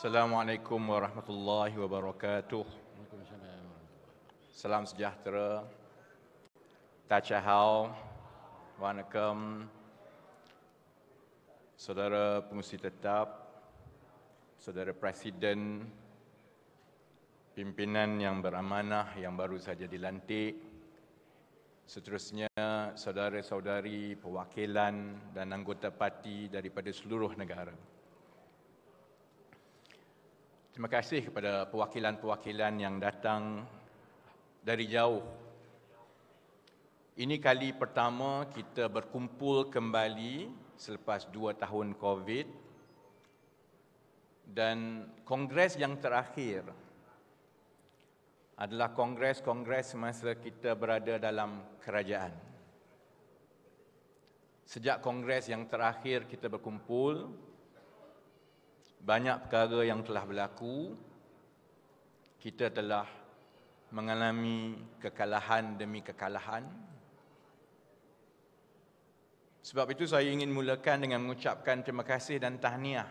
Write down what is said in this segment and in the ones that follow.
Assalamualaikum warahmatullahi wabarakatuh. Salam sejahtera. Tachahau. Wanakam. Saudara pengusi tetap, saudara presiden, pimpinan yang beramanah yang baru saja dilantik, seterusnya saudara-saudari perwakilan dan anggota parti daripada seluruh negara. Terima kasih kepada perwakilan-perwakilan yang datang dari jauh. Ini kali pertama kita berkumpul kembali selepas dua tahun COVID dan kongres yang terakhir adalah kongres-kongres semasa kita berada dalam kerajaan. Sejak kongres yang terakhir kita berkumpul, banyak perkara yang telah berlaku kita telah mengalami kekalahan demi kekalahan sebab itu saya ingin mulakan dengan mengucapkan terima kasih dan tahniah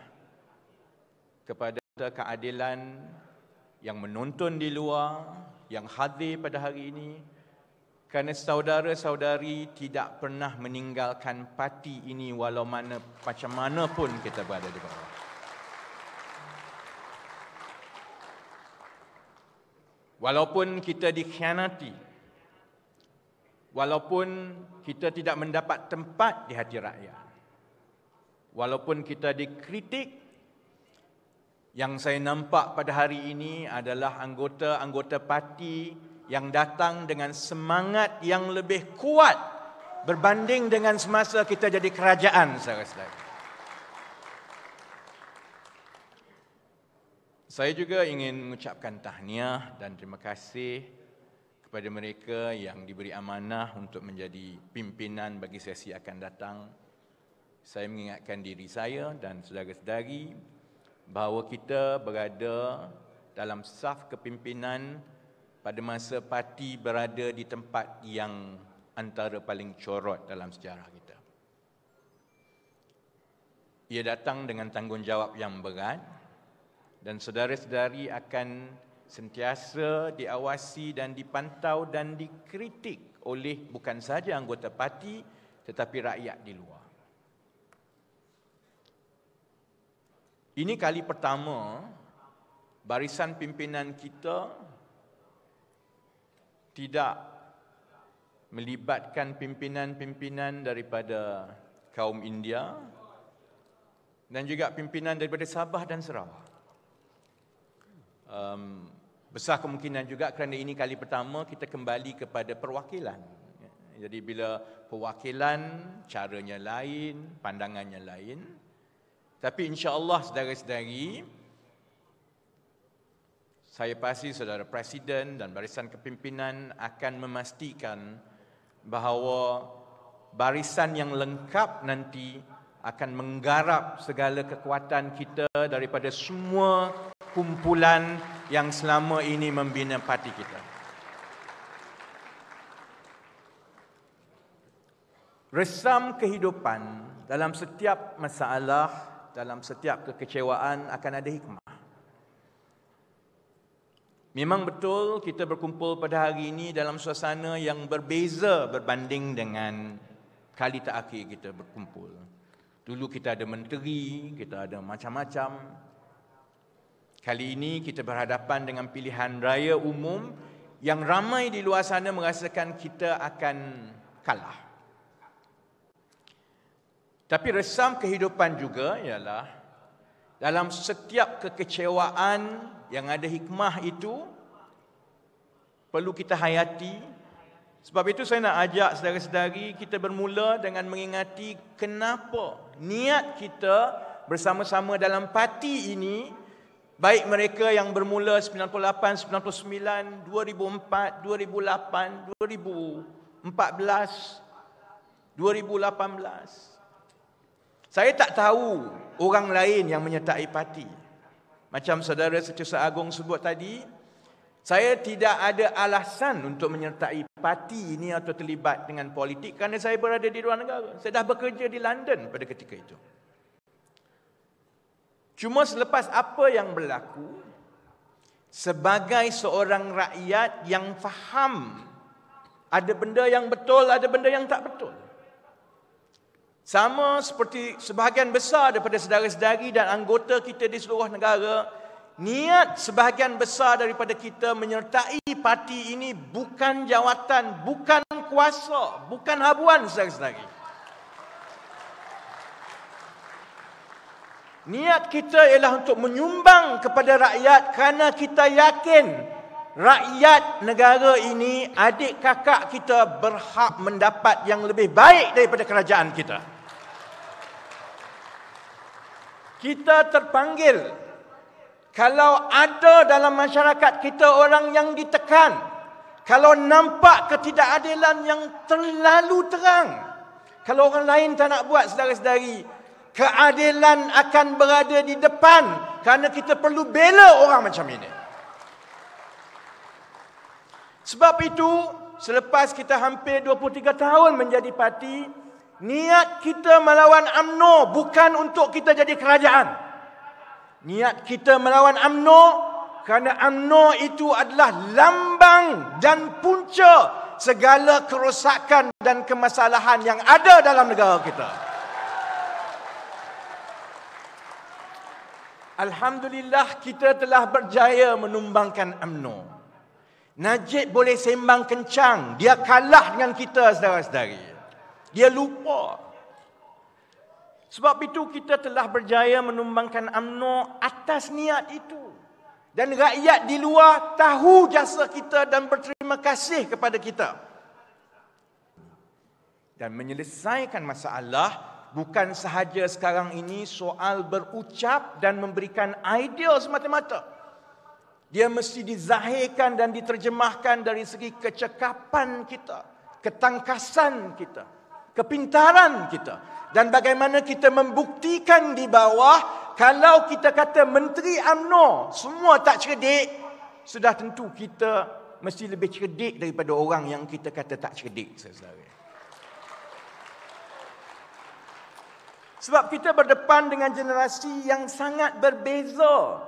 kepada keadilan yang menonton di luar yang hadir pada hari ini kerana saudara-saudari tidak pernah meninggalkan parti ini walau mana macam mana pun kita berada di bawah. Walaupun kita dikhianati. Walaupun kita tidak mendapat tempat di hati rakyat. Walaupun kita dikritik. Yang saya nampak pada hari ini adalah anggota-anggota parti yang datang dengan semangat yang lebih kuat berbanding dengan semasa kita jadi kerajaan saya rasa. Saya juga ingin mengucapkan tahniah dan terima kasih kepada mereka yang diberi amanah untuk menjadi pimpinan bagi sesi akan datang. Saya mengingatkan diri saya dan saudara-saudari bahawa kita berada dalam saf kepimpinan pada masa parti berada di tempat yang antara paling corot dalam sejarah kita. Ia datang dengan tanggungjawab yang berat dan saudara-saudari akan sentiasa diawasi dan dipantau dan dikritik oleh bukan sahaja anggota parti tetapi rakyat di luar. Ini kali pertama barisan pimpinan kita tidak melibatkan pimpinan-pimpinan daripada kaum India dan juga pimpinan daripada Sabah dan Sarawak um, besar kemungkinan juga kerana ini kali pertama kita kembali kepada perwakilan. Jadi bila perwakilan caranya lain, pandangannya lain. Tapi insya-Allah saudara-saudari saya pasti saudara presiden dan barisan kepimpinan akan memastikan bahawa barisan yang lengkap nanti akan menggarap segala kekuatan kita daripada semua kumpulan yang selama ini membina parti kita. Resam kehidupan dalam setiap masalah, dalam setiap kekecewaan akan ada hikmah. Memang betul kita berkumpul pada hari ini dalam suasana yang berbeza berbanding dengan kali terakhir kita berkumpul. Dulu kita ada menteri, kita ada macam-macam, Kali ini kita berhadapan dengan pilihan raya umum yang ramai di luar sana merasakan kita akan kalah. Tapi resam kehidupan juga ialah dalam setiap kekecewaan yang ada hikmah itu perlu kita hayati. Sebab itu saya nak ajak saudara-saudari kita bermula dengan mengingati kenapa niat kita bersama-sama dalam parti ini Baik mereka yang bermula 98, 99, 2004, 2008, 2014, 2018. Saya tak tahu orang lain yang menyertai parti. Macam saudara Secesa Agong sebut tadi, saya tidak ada alasan untuk menyertai parti ini atau terlibat dengan politik kerana saya berada di luar negara. Saya dah bekerja di London pada ketika itu. Cuma selepas apa yang berlaku sebagai seorang rakyat yang faham ada benda yang betul, ada benda yang tak betul. Sama seperti sebahagian besar daripada sedari sedari dan anggota kita di seluruh negara, niat sebahagian besar daripada kita menyertai parti ini bukan jawatan, bukan kuasa, bukan habuan sedari sedari. Niat kita ialah untuk menyumbang kepada rakyat kerana kita yakin rakyat negara ini adik kakak kita berhak mendapat yang lebih baik daripada kerajaan kita. Kita terpanggil kalau ada dalam masyarakat kita orang yang ditekan, kalau nampak ketidakadilan yang terlalu terang, kalau orang lain tak nak buat saudara sedari keadilan akan berada di depan kerana kita perlu bela orang macam ini. Sebab itu, selepas kita hampir 23 tahun menjadi parti, niat kita melawan UMNO bukan untuk kita jadi kerajaan. Niat kita melawan UMNO kerana UMNO itu adalah lambang dan punca segala kerosakan dan kemasalahan yang ada dalam negara kita. Kita. Alhamdulillah kita telah berjaya menumbangkan UMNO. Najib boleh sembang kencang. Dia kalah dengan kita saudara-saudari. Dia lupa. Sebab itu kita telah berjaya menumbangkan UMNO atas niat itu. Dan rakyat di luar tahu jasa kita dan berterima kasih kepada kita. Dan menyelesaikan masalah bukan sahaja sekarang ini soal berucap dan memberikan idea semata-mata. Dia mesti dizahirkan dan diterjemahkan dari segi kecekapan kita, ketangkasan kita, kepintaran kita. Dan bagaimana kita membuktikan di bawah, kalau kita kata Menteri UMNO semua tak cerdik, sudah tentu kita mesti lebih cerdik daripada orang yang kita kata tak cerdik. Saya-saya. Sebab kita berdepan dengan generasi yang sangat berbeza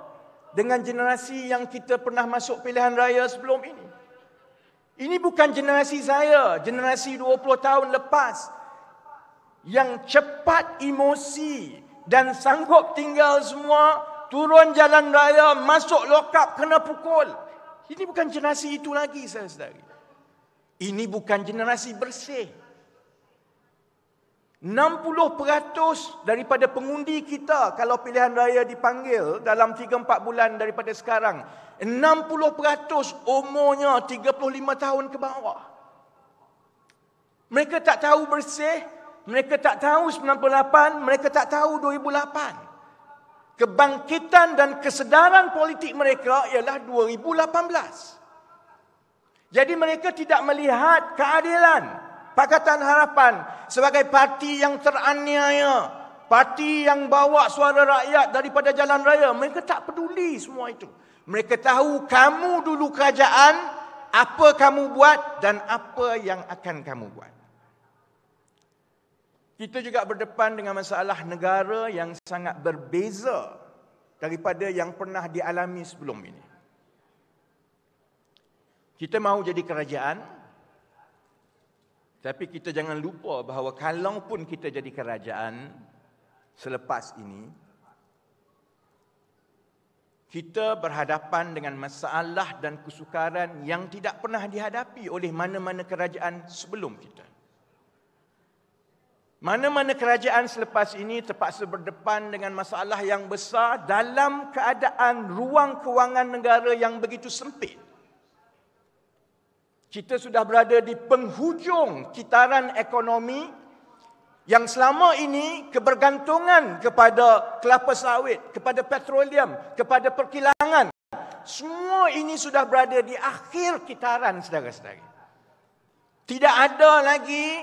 dengan generasi yang kita pernah masuk pilihan raya sebelum ini. Ini bukan generasi saya, generasi 20 tahun lepas yang cepat emosi dan sanggup tinggal semua turun jalan raya masuk lokap kena pukul. Ini bukan generasi itu lagi saya sedari. Ini bukan generasi bersih. 60% daripada pengundi kita kalau pilihan raya dipanggil dalam 3-4 bulan daripada sekarang. 60% umurnya 35 tahun ke bawah. Mereka tak tahu bersih. Mereka tak tahu 98. Mereka tak tahu 2008. Kebangkitan dan kesedaran politik mereka ialah 2018. Jadi mereka tidak melihat keadilan. Keadilan. Pakatan Harapan sebagai parti yang teraniaya, parti yang bawa suara rakyat daripada jalan raya. Mereka tak peduli semua itu. Mereka tahu kamu dulu kerajaan, apa kamu buat dan apa yang akan kamu buat. Kita juga berdepan dengan masalah negara yang sangat berbeza daripada yang pernah dialami sebelum ini. Kita mahu jadi kerajaan, tapi kita jangan lupa bahawa kalau pun kita jadi kerajaan selepas ini, kita berhadapan dengan masalah dan kesukaran yang tidak pernah dihadapi oleh mana-mana kerajaan sebelum kita. Mana-mana kerajaan selepas ini terpaksa berdepan dengan masalah yang besar dalam keadaan ruang kewangan negara yang begitu sempit kita sudah berada di penghujung kitaran ekonomi yang selama ini kebergantungan kepada kelapa sawit, kepada petroleum, kepada perkilangan. Semua ini sudah berada di akhir kitaran saudara-saudari. Tidak ada lagi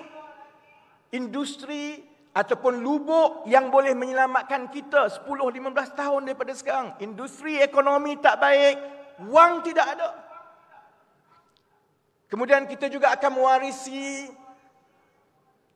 industri ataupun lubuk yang boleh menyelamatkan kita 10-15 tahun daripada sekarang. Industri ekonomi tak baik, wang tidak ada. Kemudian kita juga akan mewarisi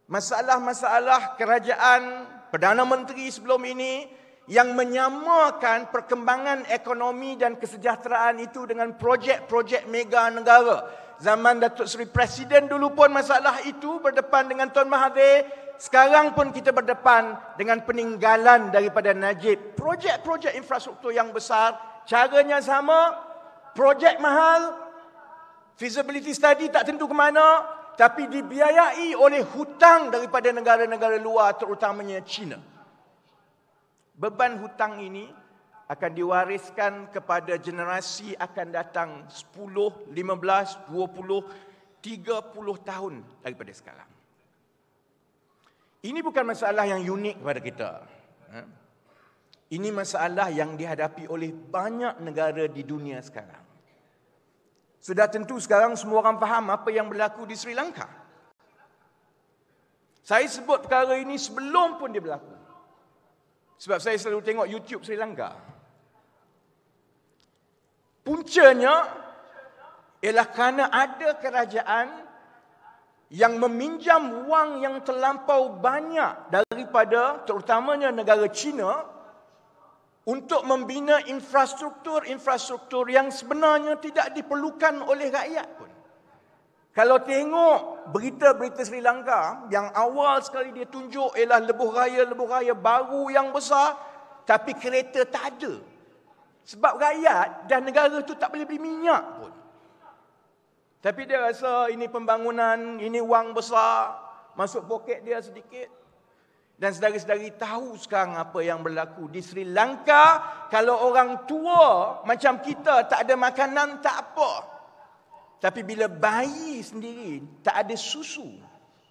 masalah-masalah kerajaan Perdana Menteri sebelum ini yang menyamakan perkembangan ekonomi dan kesejahteraan itu dengan projek-projek mega negara. Zaman Datuk Seri Presiden dulu pun masalah itu berdepan dengan Tuan Mahathir. Sekarang pun kita berdepan dengan peninggalan daripada Najib. Projek-projek infrastruktur yang besar caranya sama, projek mahal, feasibility study tak tentu ke mana tapi dibiayai oleh hutang daripada negara-negara luar terutamanya China. Beban hutang ini akan diwariskan kepada generasi akan datang 10, 15, 20, 30 tahun daripada sekarang. Ini bukan masalah yang unik kepada kita. Ha? Ini masalah yang dihadapi oleh banyak negara di dunia sekarang. Sudah tentu sekarang semua orang faham apa yang berlaku di Sri Lanka. Saya sebut perkara ini sebelum pun dia berlaku. Sebab saya selalu tengok YouTube Sri Lanka. Puncanya ialah kerana ada kerajaan yang meminjam wang yang terlampau banyak daripada terutamanya negara China untuk membina infrastruktur-infrastruktur yang sebenarnya tidak diperlukan oleh rakyat pun. Kalau tengok berita-berita Sri Lanka yang awal sekali dia tunjuk ialah lebuh raya lebuh raya baru yang besar tapi kereta tak ada. Sebab rakyat dan negara tu tak boleh beli minyak pun. Tapi dia rasa ini pembangunan, ini wang besar, masuk poket dia sedikit, dan sedari-sedari tahu sekarang apa yang berlaku. Di Sri Lanka, kalau orang tua macam kita tak ada makanan, tak apa. Tapi bila bayi sendiri tak ada susu.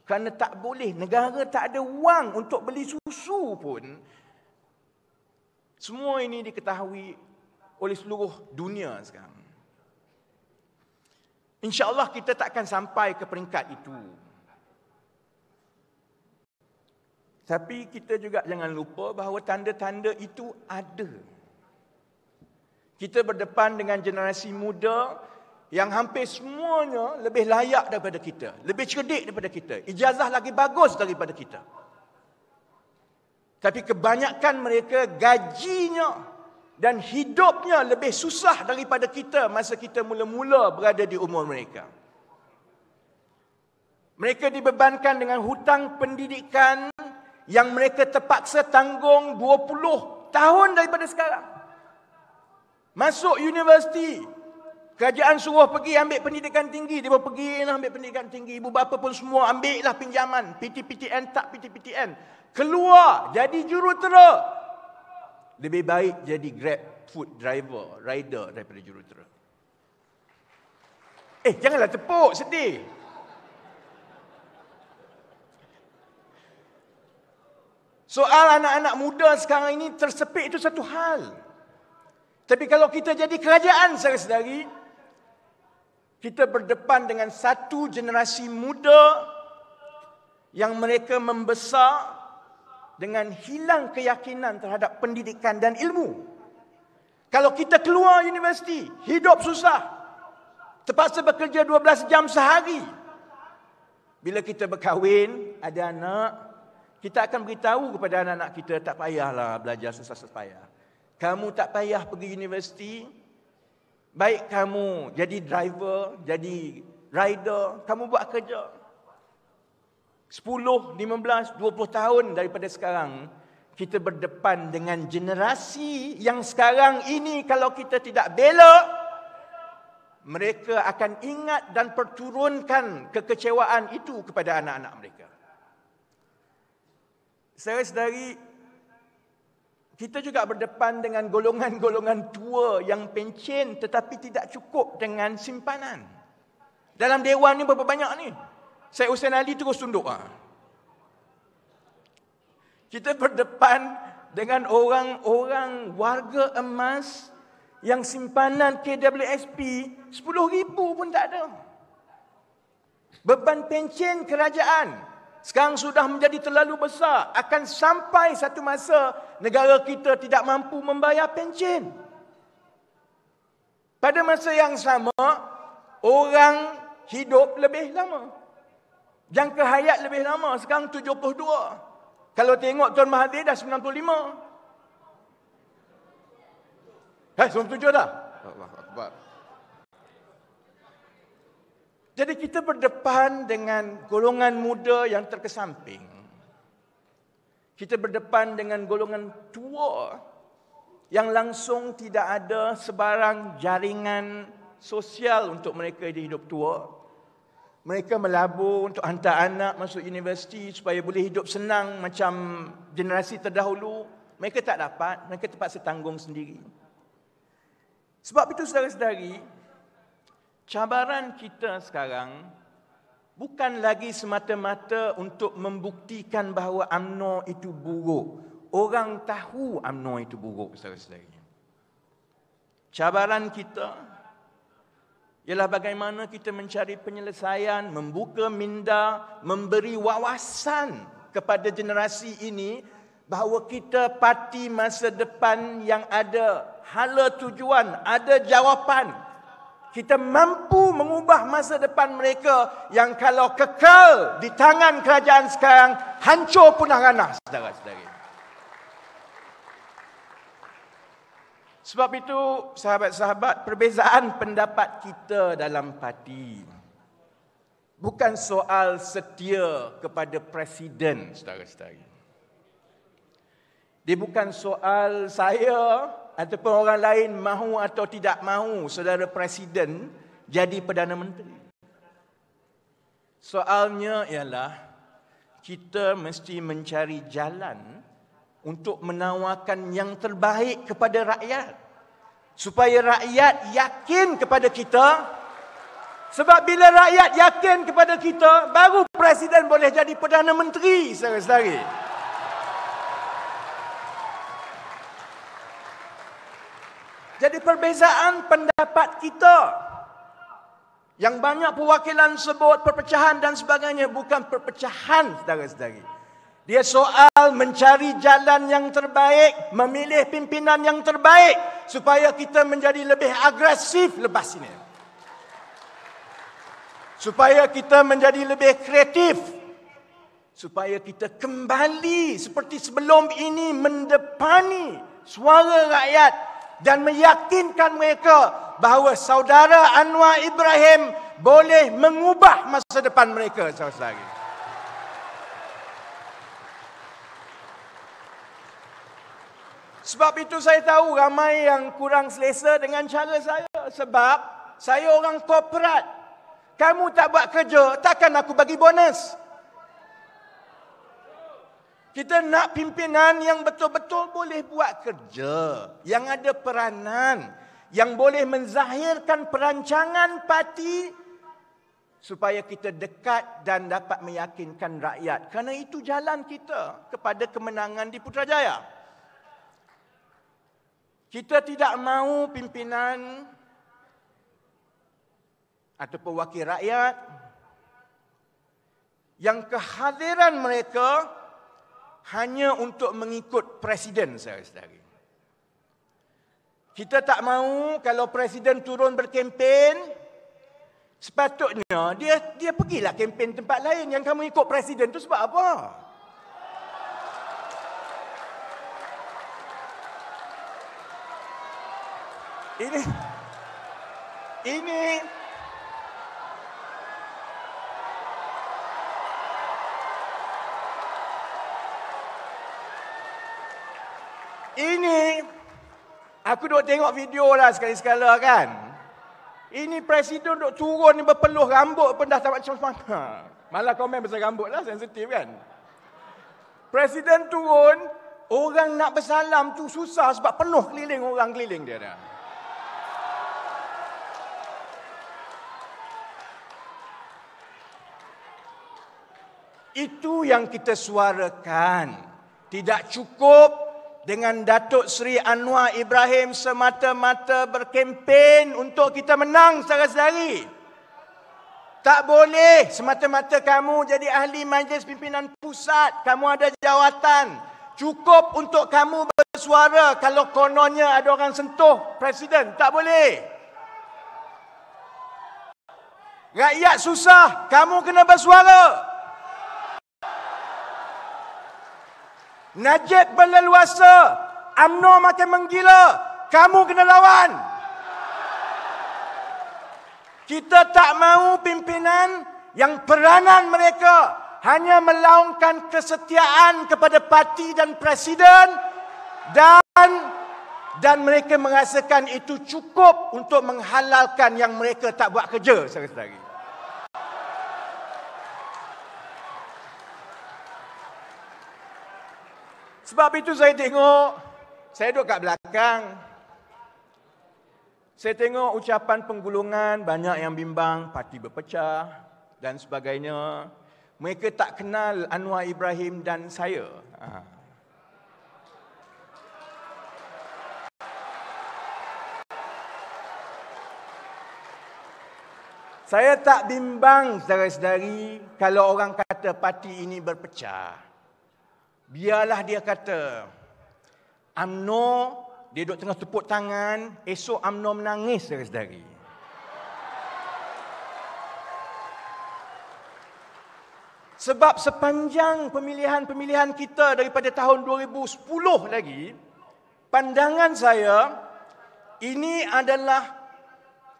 Kerana tak boleh, negara tak ada wang untuk beli susu pun. Semua ini diketahui oleh seluruh dunia sekarang. InsyaAllah kita tak akan sampai ke peringkat itu. Tapi kita juga jangan lupa bahawa tanda-tanda itu ada. Kita berdepan dengan generasi muda yang hampir semuanya lebih layak daripada kita, lebih cerdik daripada kita, ijazah lagi bagus daripada kita. Tapi kebanyakan mereka gajinya dan hidupnya lebih susah daripada kita masa kita mula-mula berada di umur mereka. Mereka dibebankan dengan hutang pendidikan yang mereka terpaksa tanggung 20 tahun daripada sekarang. Masuk universiti, kerajaan suruh pergi ambil pendidikan tinggi, dia pun pergi nak lah ambil pendidikan tinggi, ibu bapa pun semua ambil lah pinjaman, PTPTN tak PTPTN. Keluar jadi jurutera. Lebih baik jadi grab food driver, rider daripada jurutera. Eh, janganlah tepuk, sedih. Soal anak-anak muda sekarang ini tersepit itu satu hal. Tapi kalau kita jadi kerajaan saya sedari, kita berdepan dengan satu generasi muda yang mereka membesar dengan hilang keyakinan terhadap pendidikan dan ilmu. Kalau kita keluar universiti, hidup susah. Terpaksa bekerja 12 jam sehari. Bila kita berkahwin, ada anak, kita akan beritahu kepada anak-anak kita tak payahlah belajar susah-susah payah. Kamu tak payah pergi universiti. Baik kamu jadi driver, jadi rider, kamu buat kerja. 10, 15, 20 tahun daripada sekarang kita berdepan dengan generasi yang sekarang ini kalau kita tidak belok, mereka akan ingat dan perturunkan kekecewaan itu kepada anak-anak mereka. Saudara-saudari, kita juga berdepan dengan golongan-golongan tua yang pencen tetapi tidak cukup dengan simpanan. Dalam dewan ni berapa banyak ni? Saya Hussein Ali terus tunduk. Ha. Kita berdepan dengan orang-orang warga emas yang simpanan KWSP ribu pun tak ada. Beban pencen kerajaan sekarang sudah menjadi terlalu besar. Akan sampai satu masa negara kita tidak mampu membayar pencen. Pada masa yang sama, orang hidup lebih lama. Jangka hayat lebih lama. Sekarang 72. Kalau tengok Tuan Mahathir dah 95. Hei, 97 dah. Jadi kita berdepan dengan golongan muda yang terkesamping. Kita berdepan dengan golongan tua yang langsung tidak ada sebarang jaringan sosial untuk mereka di hidup tua. Mereka melabur untuk hantar anak masuk universiti supaya boleh hidup senang macam generasi terdahulu. Mereka tak dapat, mereka terpaksa tanggung sendiri. Sebab itu saudara-saudari, cabaran kita sekarang bukan lagi semata-mata untuk membuktikan bahawa amno itu buruk. Orang tahu amno itu buruk saudara-saudari. Cabaran kita ialah bagaimana kita mencari penyelesaian, membuka minda, memberi wawasan kepada generasi ini bahawa kita parti masa depan yang ada hala tujuan, ada jawapan, kita mampu mengubah masa depan mereka yang kalau kekal di tangan kerajaan sekarang hancur punah ranah saudara-saudari Sebab itu sahabat-sahabat perbezaan pendapat kita dalam parti bukan soal setia kepada presiden saudara-saudari Dia bukan soal saya ataupun orang lain mahu atau tidak mahu saudara presiden jadi perdana menteri. Soalnya ialah kita mesti mencari jalan untuk menawarkan yang terbaik kepada rakyat supaya rakyat yakin kepada kita sebab bila rakyat yakin kepada kita baru presiden boleh jadi perdana menteri saudara-saudara. Jadi perbezaan pendapat kita yang banyak perwakilan sebut perpecahan dan sebagainya bukan perpecahan saudara-saudari. Dia soal mencari jalan yang terbaik, memilih pimpinan yang terbaik supaya kita menjadi lebih agresif lepas ini. Supaya kita menjadi lebih kreatif. Supaya kita kembali seperti sebelum ini mendepani suara rakyat dan meyakinkan mereka bahawa saudara Anwar Ibrahim boleh mengubah masa depan mereka saudara-saudari. Sebab itu saya tahu ramai yang kurang selesa dengan cara saya sebab saya orang korporat. Kamu tak buat kerja, takkan aku bagi bonus? Kita nak pimpinan yang betul-betul boleh buat kerja, yang ada peranan, yang boleh menzahirkan perancangan parti supaya kita dekat dan dapat meyakinkan rakyat. Kerana itu jalan kita kepada kemenangan di Putrajaya. Kita tidak mahu pimpinan atau wakil rakyat yang kehadiran mereka hanya untuk mengikut presiden saya sedari. Kita tak mahu kalau presiden turun berkempen, sepatutnya dia dia pergilah kempen tempat lain yang kamu ikut presiden tu sebab apa? Ini ini Ini aku duk tengok video lah sekali-sekala kan. Ini presiden duk turun ni berpeluh rambut pun dah tak macam mana. Ha, malah komen pasal rambut lah sensitif kan. Presiden turun, orang nak bersalam tu susah sebab penuh keliling orang keliling dia dah. Itu yang kita suarakan. Tidak cukup dengan Datuk Seri Anwar Ibrahim semata-mata berkempen untuk kita menang secara sehari. Tak boleh semata-mata kamu jadi ahli majlis pimpinan pusat. Kamu ada jawatan. Cukup untuk kamu bersuara kalau kononnya ada orang sentuh presiden. Tak boleh. Rakyat susah. Kamu kena bersuara. Najib berleluasa. UMNO makin menggila. Kamu kena lawan. Kita tak mahu pimpinan yang peranan mereka hanya melaungkan kesetiaan kepada parti dan presiden dan dan mereka merasakan itu cukup untuk menghalalkan yang mereka tak buat kerja sehari-hari. Sebab itu saya tengok, saya duduk kat belakang. Saya tengok ucapan penggulungan, banyak yang bimbang, parti berpecah dan sebagainya. Mereka tak kenal Anwar Ibrahim dan saya. Ha. Saya tak bimbang saudara-saudari kalau orang kata parti ini berpecah biarlah dia kata Amno dia duduk tengah tepuk tangan esok UMNO menangis sedari-sedari Sebab sepanjang pemilihan-pemilihan kita daripada tahun 2010 lagi, pandangan saya ini adalah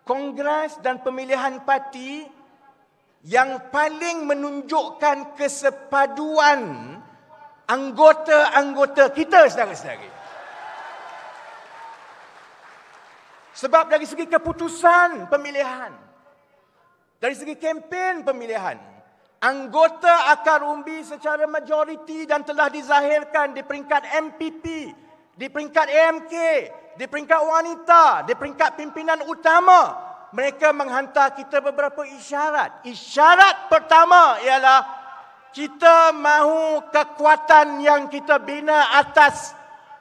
kongres dan pemilihan parti yang paling menunjukkan kesepaduan anggota-anggota kita saudara-saudari. Sebab dari segi keputusan pemilihan, dari segi kempen pemilihan, anggota akar umbi secara majoriti dan telah dizahirkan di peringkat MPP, di peringkat AMK, di peringkat wanita, di peringkat pimpinan utama, mereka menghantar kita beberapa isyarat. Isyarat pertama ialah kita mahu kekuatan yang kita bina atas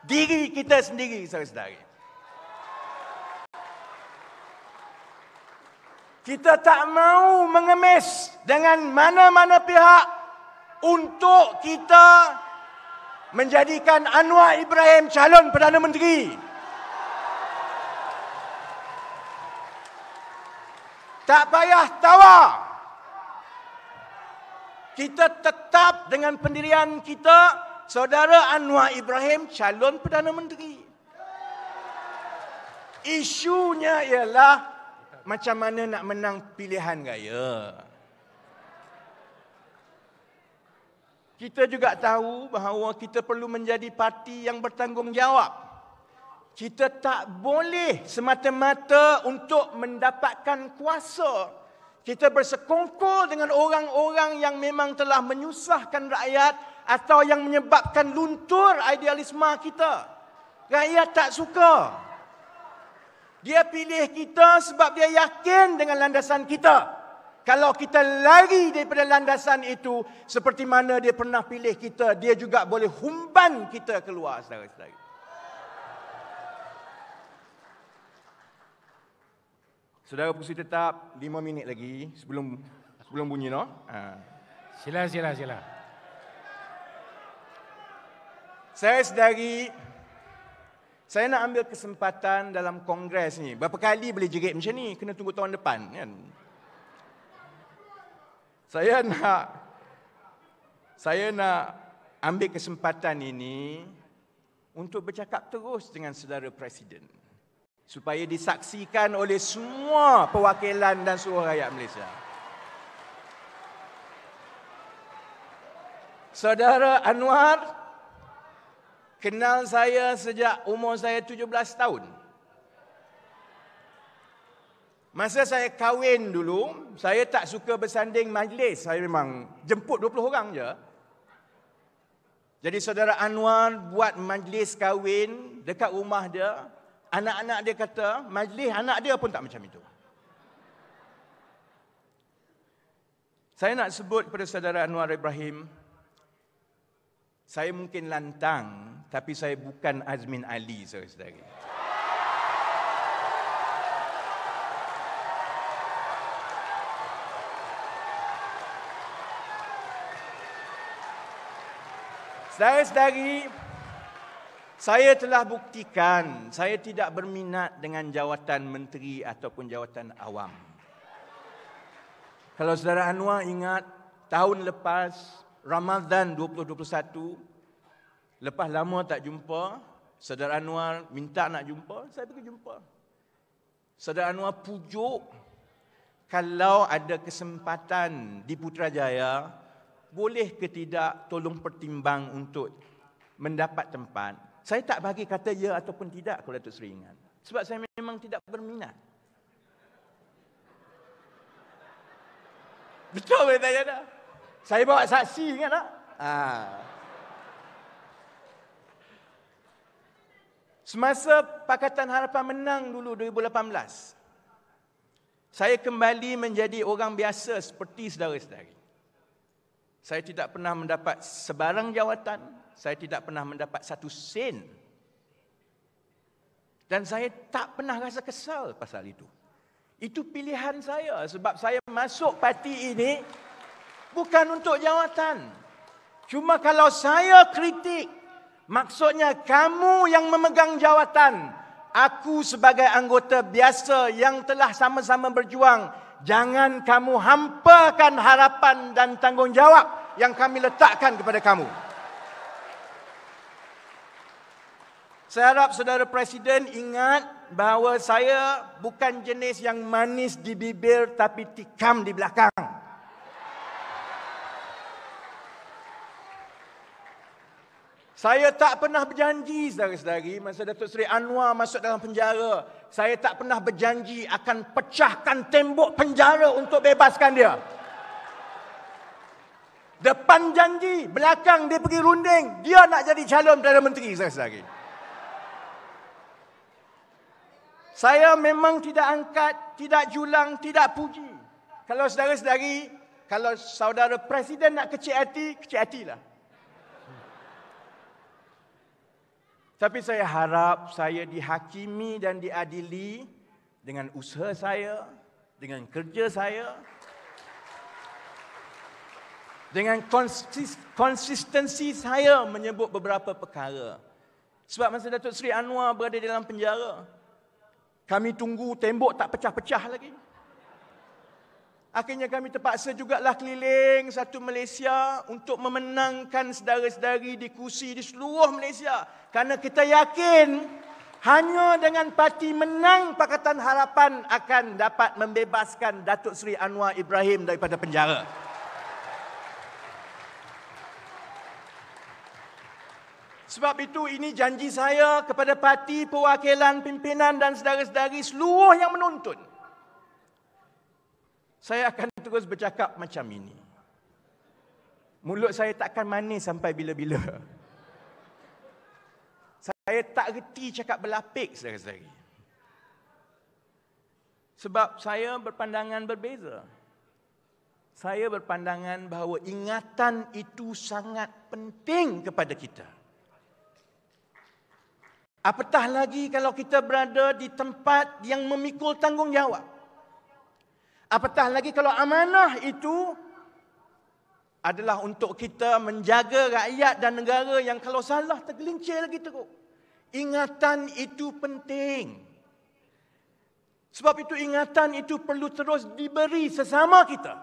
diri kita sendiri, saudara-saudari. Kita tak mahu mengemis dengan mana-mana pihak untuk kita menjadikan Anwar Ibrahim calon Perdana Menteri. Tak payah tawar kita tetap dengan pendirian kita saudara Anwar Ibrahim calon Perdana Menteri. Isunya ialah macam mana nak menang pilihan raya. Kita juga tahu bahawa kita perlu menjadi parti yang bertanggungjawab. Kita tak boleh semata-mata untuk mendapatkan kuasa kita bersekongkol dengan orang-orang yang memang telah menyusahkan rakyat atau yang menyebabkan luntur idealisme kita. Rakyat tak suka. Dia pilih kita sebab dia yakin dengan landasan kita. Kalau kita lari daripada landasan itu, seperti mana dia pernah pilih kita, dia juga boleh humban kita keluar saudara-saudara. Saudara pengurusi tetap, 5 minit lagi sebelum sebelum bunyi no. Ha. Sila, sila, sila. Saya sedari, saya nak ambil kesempatan dalam kongres ni. Berapa kali boleh jerit macam ni? Kena tunggu tahun depan. Kan? Saya nak saya nak ambil kesempatan ini untuk bercakap terus dengan saudara presiden supaya disaksikan oleh semua perwakilan dan seluruh rakyat Malaysia. Saudara Anwar kenal saya sejak umur saya 17 tahun. Masa saya kahwin dulu, saya tak suka bersanding majlis. Saya memang jemput 20 orang je. Jadi saudara Anwar buat majlis kahwin dekat rumah dia, anak-anak dia kata majlis anak dia pun tak macam itu. Saya nak sebut kepada saudara Anwar Ibrahim, saya mungkin lantang tapi saya bukan Azmin Ali saudara-saudari. Saya sedari, saya telah buktikan saya tidak berminat dengan jawatan menteri ataupun jawatan awam. Kalau saudara Anwar ingat tahun lepas Ramadan 2021 lepas lama tak jumpa, saudara Anwar minta nak jumpa, saya pergi jumpa. Saudara Anwar pujuk kalau ada kesempatan di Putrajaya boleh ke tidak tolong pertimbang untuk mendapat tempat saya tak bagi kata ya ataupun tidak kepada Datuk Seri Ingat. Sebab saya memang tidak berminat. Betul ke tak ada? Saya bawa saksi kan tak? Ha. Semasa Pakatan Harapan menang dulu 2018, saya kembali menjadi orang biasa seperti saudara-saudari. Saya tidak pernah mendapat sebarang jawatan, saya tidak pernah mendapat satu sen. Dan saya tak pernah rasa kesal pasal itu. Itu pilihan saya sebab saya masuk parti ini bukan untuk jawatan. Cuma kalau saya kritik, maksudnya kamu yang memegang jawatan. Aku sebagai anggota biasa yang telah sama-sama berjuang. Jangan kamu hampakan harapan dan tanggungjawab yang kami letakkan kepada kamu. Saya harap saudara presiden ingat bahawa saya bukan jenis yang manis di bibir tapi tikam di belakang. Saya tak pernah berjanji saudara-saudari masa Datuk Seri Anwar masuk dalam penjara. Saya tak pernah berjanji akan pecahkan tembok penjara untuk bebaskan dia. Depan janji, belakang dia pergi runding. Dia nak jadi calon Perdana Menteri saudara-saudari. Saya memang tidak angkat, tidak julang, tidak puji. Kalau saudara-saudari, kalau saudara presiden nak kecil hati, kecil hatilah. Tapi saya harap saya dihakimi dan diadili dengan usaha saya, dengan kerja saya, dengan konsistensi saya menyebut beberapa perkara. Sebab masa Datuk Seri Anwar berada dalam penjara, kami tunggu tembok tak pecah-pecah lagi. Akhirnya kami terpaksa juga lah keliling satu Malaysia untuk memenangkan saudara-saudari di kursi di seluruh Malaysia. Kerana kita yakin hanya dengan parti menang Pakatan Harapan akan dapat membebaskan Datuk Seri Anwar Ibrahim daripada penjara. Sebab itu ini janji saya kepada parti perwakilan pimpinan dan saudara-saudari seluruh yang menonton. Saya akan terus bercakap macam ini. Mulut saya takkan manis sampai bila-bila. Saya tak reti cakap berlapik saudara-saudari. Sebab saya berpandangan berbeza. Saya berpandangan bahawa ingatan itu sangat penting kepada kita. Apatah lagi kalau kita berada di tempat yang memikul tanggungjawab. Apatah lagi kalau amanah itu adalah untuk kita menjaga rakyat dan negara yang kalau salah tergelincir lagi teruk. Ingatan itu penting. Sebab itu ingatan itu perlu terus diberi sesama kita.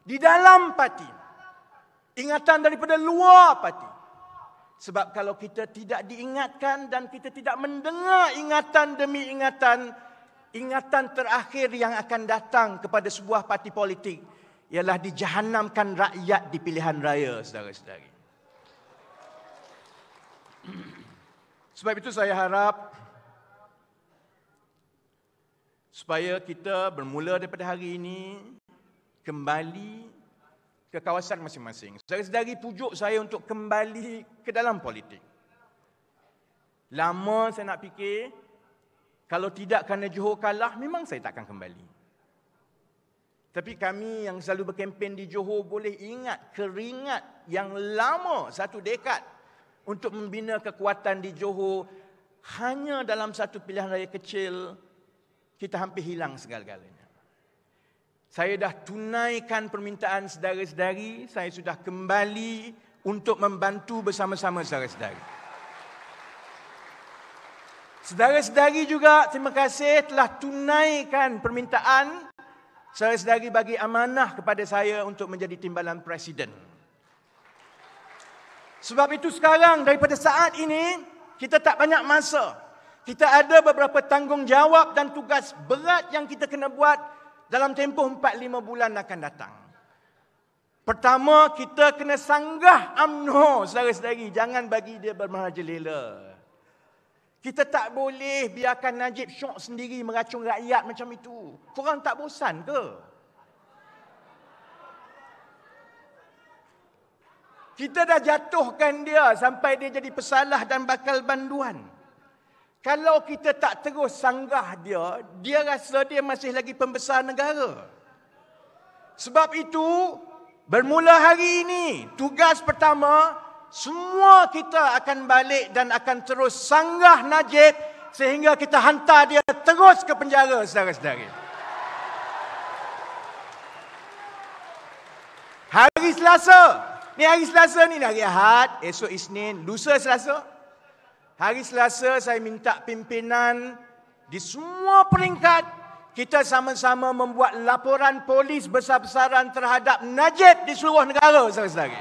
Di dalam parti. Ingatan daripada luar parti. Sebab kalau kita tidak diingatkan dan kita tidak mendengar ingatan demi ingatan, ingatan terakhir yang akan datang kepada sebuah parti politik ialah dijahannamkan rakyat di pilihan raya, saudara-saudari. Sebab itu saya harap supaya kita bermula daripada hari ini kembali ke kawasan masing-masing. Saudara-saudari pujuk saya untuk kembali ke dalam politik. Lama saya nak fikir, kalau tidak kerana Johor kalah, memang saya takkan kembali. Tapi kami yang selalu berkempen di Johor boleh ingat keringat yang lama satu dekad untuk membina kekuatan di Johor hanya dalam satu pilihan raya kecil kita hampir hilang segala-galanya. Saya dah tunaikan permintaan sedari-sedari. saya sudah kembali untuk membantu bersama-sama sedari-sedari. Sedari-sedari juga terima kasih telah tunaikan permintaan sedari-sedari bagi amanah kepada saya untuk menjadi timbalan presiden. Sebab itu sekarang daripada saat ini kita tak banyak masa. Kita ada beberapa tanggungjawab dan tugas berat yang kita kena buat dalam tempoh 4-5 bulan akan datang. Pertama, kita kena sanggah amno sedari-sedari. Jangan bagi dia bermahaja lela. Kita tak boleh biarkan Najib syok sendiri meracun rakyat macam itu. Korang tak bosan ke? Kita dah jatuhkan dia sampai dia jadi pesalah dan bakal banduan. Kalau kita tak terus sanggah dia, dia rasa dia masih lagi pembesar negara. Sebab itu, bermula hari ini, tugas pertama, semua kita akan balik dan akan terus sanggah Najib sehingga kita hantar dia terus ke penjara, saudara-saudari. Hari Selasa, ni hari Selasa ni, hari Ahad, esok Isnin, lusa Selasa, Hari Selasa saya minta pimpinan di semua peringkat kita sama-sama membuat laporan polis besar-besaran terhadap Najib di seluruh negara saudara-saudari.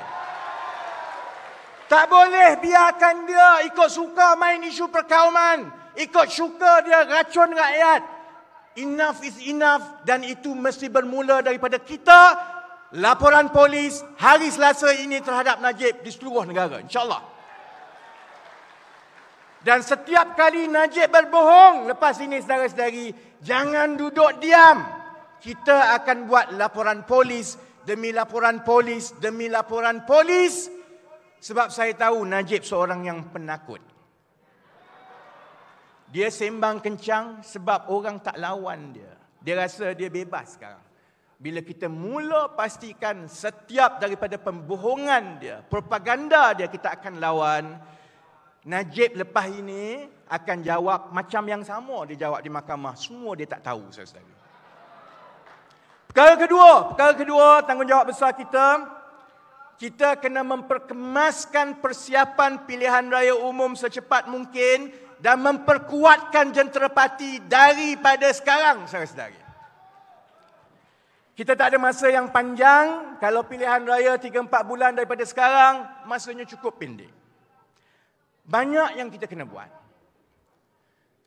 Tak boleh biarkan dia ikut suka main isu perkauman, ikut suka dia racun rakyat. Enough is enough dan itu mesti bermula daripada kita laporan polis hari Selasa ini terhadap Najib di seluruh negara. InsyaAllah. Dan setiap kali Najib berbohong, lepas ini saudara-saudari, jangan duduk diam. Kita akan buat laporan polis demi laporan polis demi laporan polis. Sebab saya tahu Najib seorang yang penakut. Dia sembang kencang sebab orang tak lawan dia. Dia rasa dia bebas sekarang. Bila kita mula pastikan setiap daripada pembohongan dia, propaganda dia kita akan lawan, Najib lepas ini akan jawab macam yang sama dia jawab di mahkamah. Semua dia tak tahu saudara-saudara. Perkara kedua, perkara kedua tanggungjawab besar kita kita kena memperkemaskan persiapan pilihan raya umum secepat mungkin dan memperkuatkan jentera parti daripada sekarang Saya saudara Kita tak ada masa yang panjang kalau pilihan raya 3 4 bulan daripada sekarang masanya cukup pendek. Banyak yang kita kena buat.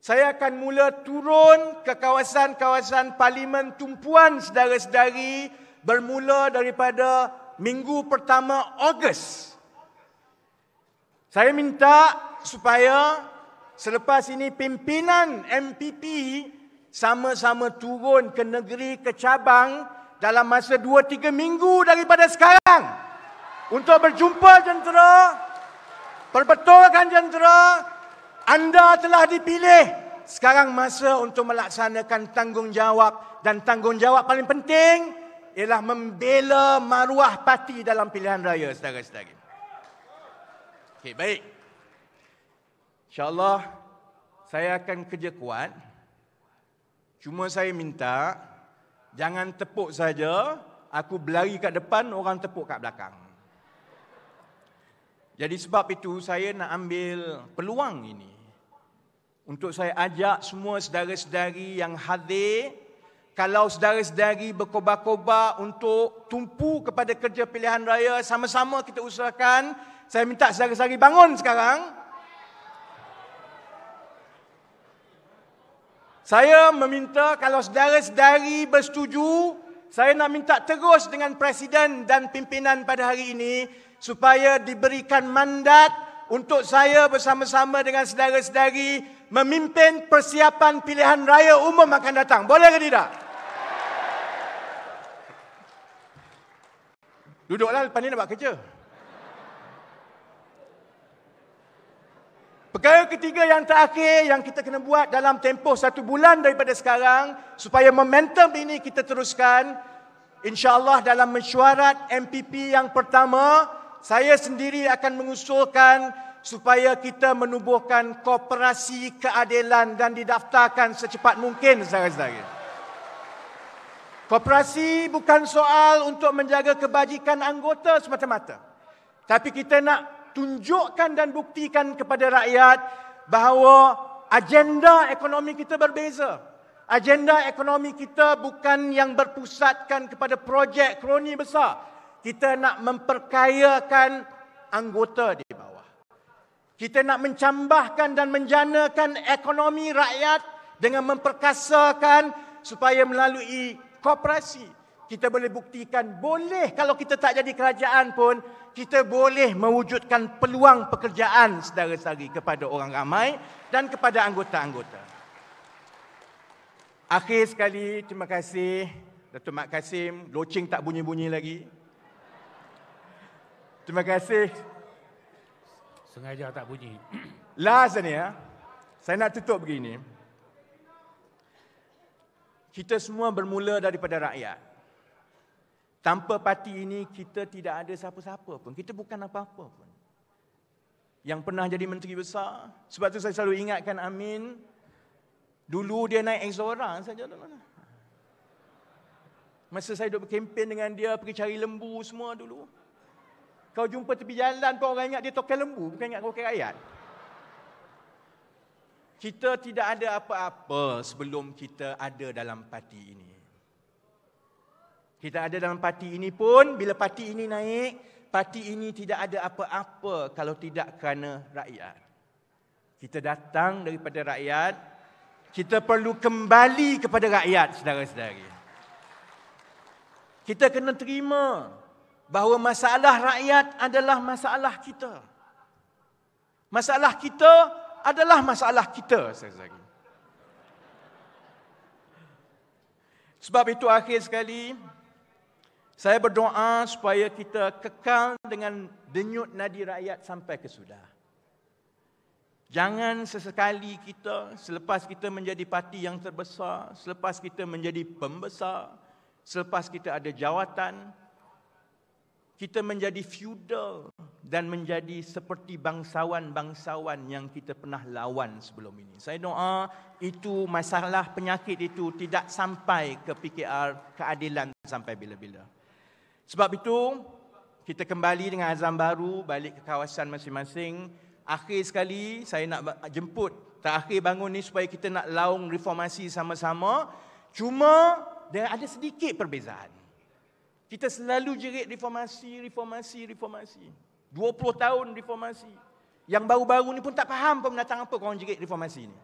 Saya akan mula turun ke kawasan-kawasan Parlimen Tumpuan sedara-sedari bermula daripada minggu pertama Ogos. Saya minta supaya selepas ini pimpinan MPP sama-sama turun ke negeri ke cabang dalam masa 2-3 minggu daripada sekarang untuk berjumpa jentera Perbetulkan jendera, anda telah dipilih. Sekarang masa untuk melaksanakan tanggungjawab dan tanggungjawab paling penting ialah membela maruah parti dalam pilihan raya saudara-saudari. Okay, baik. Insyaallah saya akan kerja kuat. Cuma saya minta jangan tepuk saja, aku berlari kat depan orang tepuk kat belakang. Jadi sebab itu saya nak ambil peluang ini untuk saya ajak semua saudara-saudari yang hadir kalau saudara-saudari berkobar koba untuk tumpu kepada kerja pilihan raya sama-sama kita usahakan saya minta saudara-saudari bangun sekarang Saya meminta kalau saudara-saudari bersetuju, saya nak minta terus dengan presiden dan pimpinan pada hari ini supaya diberikan mandat untuk saya bersama-sama dengan saudara-saudari memimpin persiapan pilihan raya umum akan datang. Boleh ke tidak? Duduklah lepas ni nak buat kerja. Perkara ketiga yang terakhir yang kita kena buat dalam tempoh satu bulan daripada sekarang supaya momentum ini kita teruskan insyaAllah dalam mesyuarat MPP yang pertama saya sendiri akan mengusulkan supaya kita menubuhkan kooperasi keadilan dan didaftarkan secepat mungkin saudara-saudara. Kooperasi bukan soal untuk menjaga kebajikan anggota semata-mata. Tapi kita nak tunjukkan dan buktikan kepada rakyat bahawa agenda ekonomi kita berbeza. Agenda ekonomi kita bukan yang berpusatkan kepada projek kroni besar kita nak memperkayakan anggota di bawah. Kita nak mencambahkan dan menjanakan ekonomi rakyat dengan memperkasakan supaya melalui koperasi kita boleh buktikan boleh kalau kita tak jadi kerajaan pun kita boleh mewujudkan peluang pekerjaan saudara-saudari kepada orang ramai dan kepada anggota-anggota. Akhir sekali terima kasih Datuk Mat Kasim, loceng tak bunyi-bunyi lagi. Terima kasih. Sengaja tak bunyi. Last ni ya. Saya nak tutup begini. Kita semua bermula daripada rakyat. Tanpa parti ini kita tidak ada siapa-siapa pun. Kita bukan apa-apa pun. Yang pernah jadi menteri besar, sebab tu saya selalu ingatkan Amin. Dulu dia naik ex orang saja dulu. Lah. Masa saya duduk berkempen dengan dia pergi cari lembu semua dulu. Kau jumpa tepi jalan kau orang ingat dia tokel lembu bukan ingat kau ke rakyat. Kita tidak ada apa-apa sebelum kita ada dalam parti ini. Kita ada dalam parti ini pun bila parti ini naik, parti ini tidak ada apa-apa kalau tidak kerana rakyat. Kita datang daripada rakyat, kita perlu kembali kepada rakyat saudara-saudari. Kita kena terima bahawa masalah rakyat adalah masalah kita. Masalah kita adalah masalah kita, Sebab itu akhir sekali saya berdoa supaya kita kekal dengan denyut nadi rakyat sampai ke sudah. Jangan sesekali kita selepas kita menjadi parti yang terbesar, selepas kita menjadi pembesar, selepas kita ada jawatan, kita menjadi feudal dan menjadi seperti bangsawan-bangsawan yang kita pernah lawan sebelum ini. Saya doa itu masalah penyakit itu tidak sampai ke PKR keadilan sampai bila-bila. Sebab itu kita kembali dengan azam baru balik ke kawasan masing-masing. Akhir sekali saya nak jemput terakhir bangun ini supaya kita nak laung reformasi sama-sama. Cuma ada sedikit perbezaan. Kita selalu jerit reformasi, reformasi, reformasi. 20 tahun reformasi. Yang baru-baru ni pun tak faham pun datang apa korang jerit reformasi ni.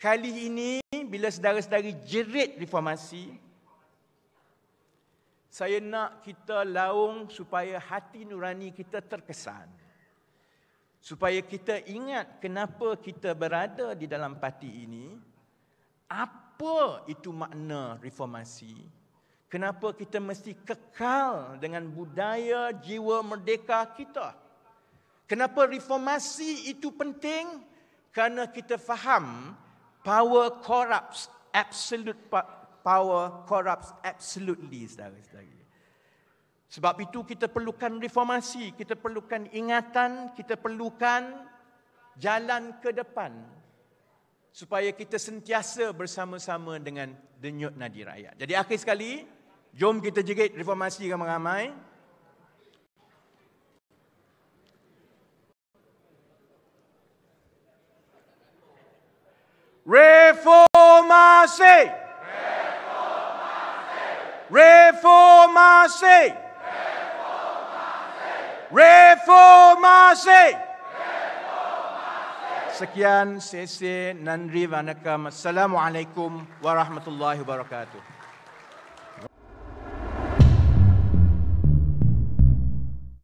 Kali ini bila saudara-saudari jerit reformasi, saya nak kita laung supaya hati nurani kita terkesan. Supaya kita ingat kenapa kita berada di dalam parti ini, apa itu makna reformasi, Kenapa kita mesti kekal dengan budaya jiwa merdeka kita? Kenapa reformasi itu penting? Kerana kita faham power corrupts absolute power corrupts absolutely saudara-saudari. Sebab itu kita perlukan reformasi, kita perlukan ingatan, kita perlukan jalan ke depan supaya kita sentiasa bersama-sama dengan denyut nadi rakyat. Jadi akhir sekali, Jom kita jerit reformasi ramai-ramai. Reformasi. Reformasi. Reformasi. Reformasi. Sekian sesi Nandri Vanakam. Assalamualaikum warahmatullahi wabarakatuh.